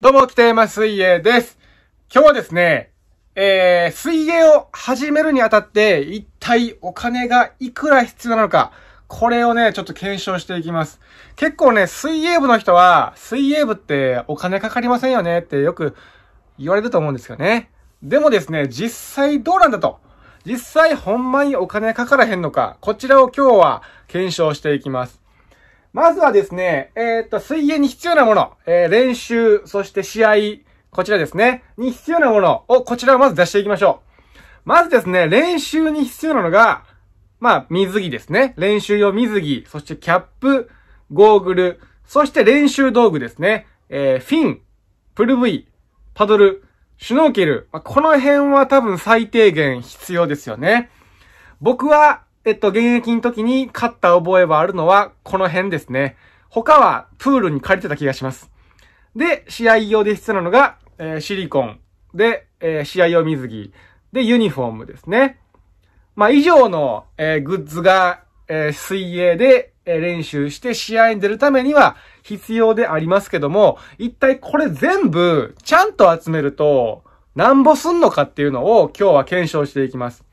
どうも、北山水泳です。今日はですね、えー、水泳を始めるにあたって、一体お金がいくら必要なのか、これをね、ちょっと検証していきます。結構ね、水泳部の人は、水泳部ってお金かかりませんよねってよく言われると思うんですよね。でもですね、実際どうなんだと。実際ほんまにお金かからへんのか、こちらを今日は検証していきます。まずはですね、えー、っと、水泳に必要なもの、えー、練習、そして試合、こちらですね、に必要なものを、こちらをまず出していきましょう。まずですね、練習に必要なのが、まあ、水着ですね。練習用水着、そしてキャップ、ゴーグル、そして練習道具ですね。えー、フィン、プル V、パドル、シュノーケル。まあ、この辺は多分最低限必要ですよね。僕は、えっと、現役の時に勝った覚えはあるのは、この辺ですね。他は、プールに借りてた気がします。で、試合用で必要なのが、えー、シリコン。で、えー、試合用水着。で、ユニフォームですね。まあ、以上の、えー、グッズが、えー、水泳で、え練習して試合に出るためには必要でありますけども、一体これ全部ちゃんと集めると、なんぼすんのかっていうのを今日は検証していきます。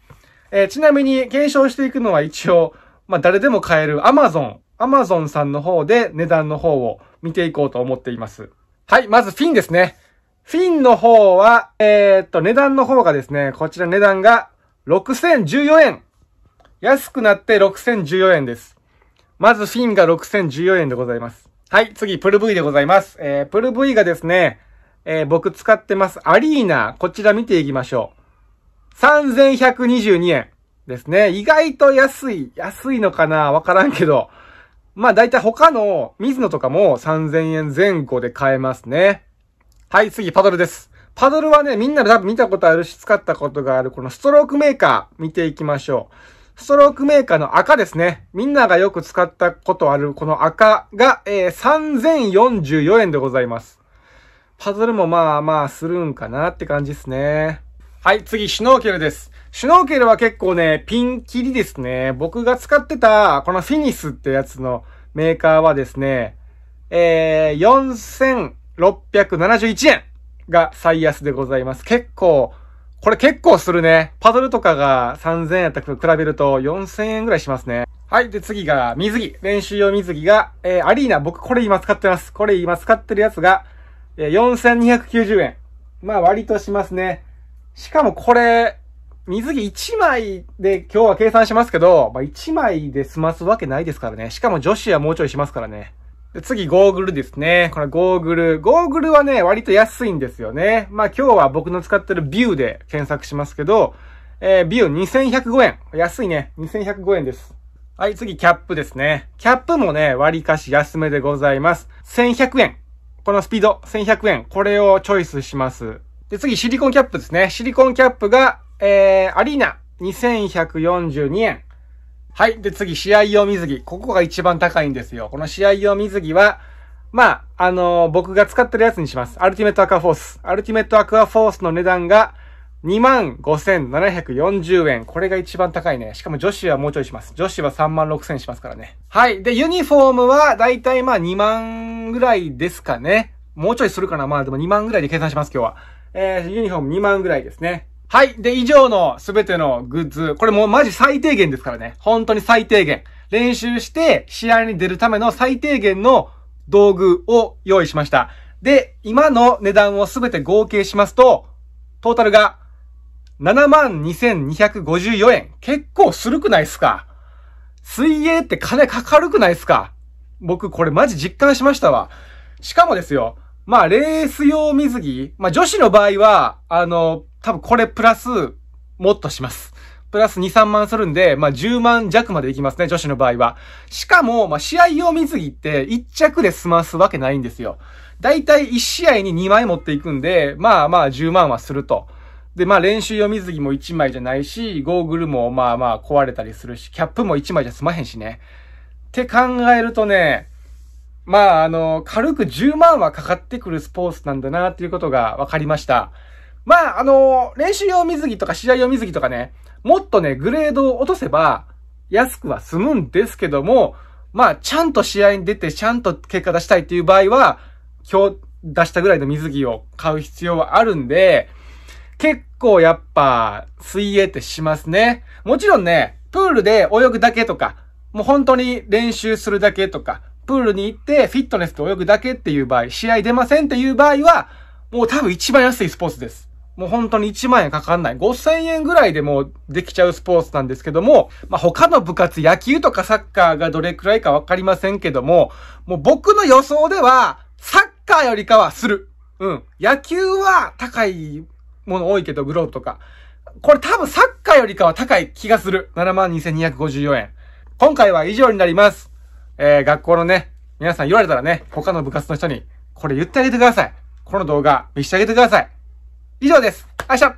えー、ちなみに減少していくのは一応、まあ、誰でも買える Amazon、Amazon さんの方で値段の方を見ていこうと思っています。はい、まずフィンですね。フィンの方は、えー、っと、値段の方がですね、こちら値段が6014円。安くなって6014円です。まずフィンが6014円でございます。はい、次、プル V でございます。えー、プル V がですね、えー、僕使ってますアリーナ、こちら見ていきましょう。3122円ですね。意外と安い、安いのかなわからんけど。まあ大体他の水野とかも3000円前後で買えますね。はい、次パドルです。パドルはね、みんな多分見たことあるし、使ったことがある、このストロークメーカー見ていきましょう。ストロークメーカーの赤ですね。みんながよく使ったことある、この赤が、えー、3044円でございます。パズルもまあまあするんかなって感じですね。はい、次、シュノーケルです。シュノーケルは結構ね、ピンキリですね。僕が使ってた、このフィニスってやつのメーカーはですね、えー、4671円が最安でございます。結構、これ結構するね。パドルとかが3000円やったと比べると4000円ぐらいしますね。はい。で、次が水着。練習用水着が、えー、アリーナ。僕これ今使ってます。これ今使ってるやつが、えー、4290円。まあ割としますね。しかもこれ、水着1枚で今日は計算しますけど、まあ、1枚で済ますわけないですからね。しかも女子はもうちょいしますからね。で次、ゴーグルですね。これゴーグル。ゴーグルはね、割と安いんですよね。まあ今日は僕の使ってるビューで検索しますけど、えー、ビュー2105円。安いね。2105円です。はい、次、キャップですね。キャップもね、割かし安めでございます。1100円。このスピード、1100円。これをチョイスします。で、次、シリコンキャップですね。シリコンキャップが、えー、アリーナ2142円。はい。で、次、試合用水着。ここが一番高いんですよ。この試合用水着は、まあ、あのー、僕が使ってるやつにします。アルティメットアクアフォース。アルティメットアクアフォースの値段が25,740円。これが一番高いね。しかも女子はもうちょいします。女子は36,000しますからね。はい。で、ユニフォームはだいたいまあ2万ぐらいですかね。もうちょいするかなまあでも2万ぐらいで計算します、今日は。えー、ユニフォーム2万ぐらいですね。はい。で、以上のすべてのグッズ。これもうマジ最低限ですからね。本当に最低限。練習して試合に出るための最低限の道具を用意しました。で、今の値段をすべて合計しますと、トータルが72,254円。結構するくないですか水泳って金かかるくないですか僕これマジ実感しましたわ。しかもですよ、まあ、レース用水着。まあ、女子の場合は、あの、多分これプラス、もっとします。プラス2、3万するんで、まあ、10万弱までいきますね、女子の場合は。しかも、まあ、試合用水着って1着で済ますわけないんですよ。だいたい1試合に2枚持っていくんで、まあまあ10万はすると。で、まあ練習用水着も1枚じゃないし、ゴーグルもまあまあ壊れたりするし、キャップも1枚じゃ済まへんしね。って考えるとね、まあ、あの、軽く10万はかかってくるスポーツなんだな、っていうことが分かりました。まあ、あの、練習用水着とか試合用水着とかね、もっとね、グレードを落とせば、安くは済むんですけども、まあ、ちゃんと試合に出て、ちゃんと結果出したいっていう場合は、今日出したぐらいの水着を買う必要はあるんで、結構やっぱ、水泳ってしますね。もちろんね、プールで泳ぐだけとか、もう本当に練習するだけとか、プールに行ってフィットネスと泳ぐだけっていう場合、試合出ませんっていう場合は、もう多分一番安いスポーツです。もう本当に1万円かかんない。5000円ぐらいでもうできちゃうスポーツなんですけども、まあ、他の部活、野球とかサッカーがどれくらいかわかりませんけども、もう僕の予想では、サッカーよりかはする。うん。野球は高いもの多いけど、グローブとか。これ多分サッカーよりかは高い気がする。72,254円。今回は以上になります。えー、学校のね、皆さん言われたらね、他の部活の人に、これ言ってあげてください。この動画、見してあげてください。以上です。あっしゃ